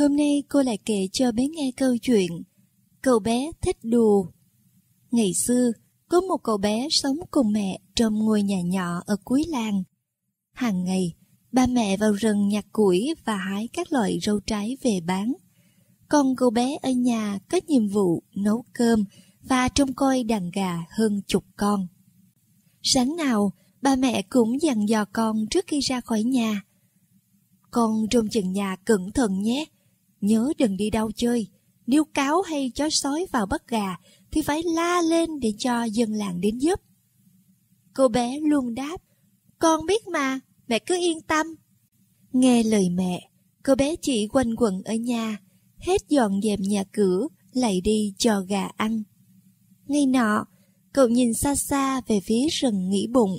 Hôm nay cô lại kể cho bé nghe câu chuyện Cậu bé thích đùa Ngày xưa, có một cậu bé sống cùng mẹ trong ngôi nhà nhỏ ở cuối làng. Hàng ngày, ba mẹ vào rừng nhặt củi và hái các loại rau trái về bán. Còn cậu bé ở nhà có nhiệm vụ nấu cơm và trông coi đàn gà hơn chục con. Sáng nào, ba mẹ cũng dặn dò con trước khi ra khỏi nhà. Con trông chừng nhà cẩn thận nhé, Nhớ đừng đi đâu chơi, nếu cáo hay chó sói vào bắt gà thì phải la lên để cho dân làng đến giúp. Cô bé luôn đáp, con biết mà, mẹ cứ yên tâm. Nghe lời mẹ, cô bé chỉ quanh quẩn ở nhà, hết dọn dẹp nhà cửa, lại đi cho gà ăn. Ngay nọ, cậu nhìn xa xa về phía rừng nghĩ bụng.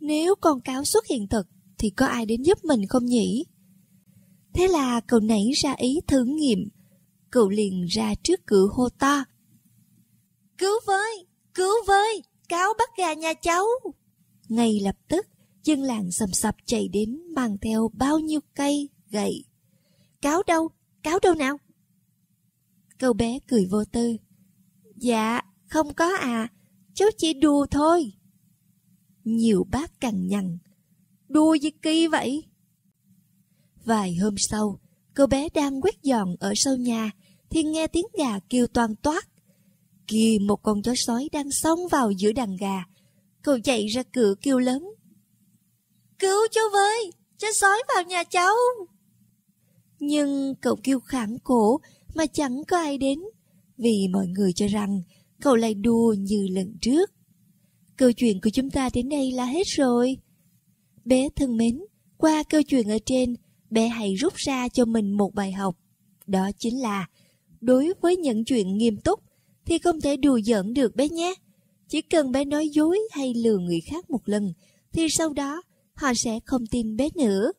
Nếu con cáo xuất hiện thật, thì có ai đến giúp mình không nhỉ? Thế là cậu nảy ra ý thử nghiệm. Cậu liền ra trước cửa hô to. Cứu với! Cứu với! Cáo bắt gà nhà cháu! Ngay lập tức, dân làng sầm sập chạy đến mang theo bao nhiêu cây, gậy. Cáo đâu? Cáo đâu nào? Cậu bé cười vô tư. Dạ, không có à, cháu chỉ đùa thôi. Nhiều bác cằn nhằn. Đùa gì kỳ vậy? Vài hôm sau, cô bé đang quét dọn ở sau nhà thì nghe tiếng gà kêu toan toát. Kì một con chó sói đang xông vào giữa đàn gà. Cậu chạy ra cửa kêu lớn. Cứu cháu với, chó sói vào nhà cháu. Nhưng cậu kêu khẳng cổ mà chẳng có ai đến vì mọi người cho rằng cậu lại đùa như lần trước. Câu chuyện của chúng ta đến đây là hết rồi. Bé thân mến, qua câu chuyện ở trên, bé hãy rút ra cho mình một bài học. Đó chính là, đối với những chuyện nghiêm túc thì không thể đùa giỡn được bé nhé. Chỉ cần bé nói dối hay lừa người khác một lần thì sau đó họ sẽ không tin bé nữa.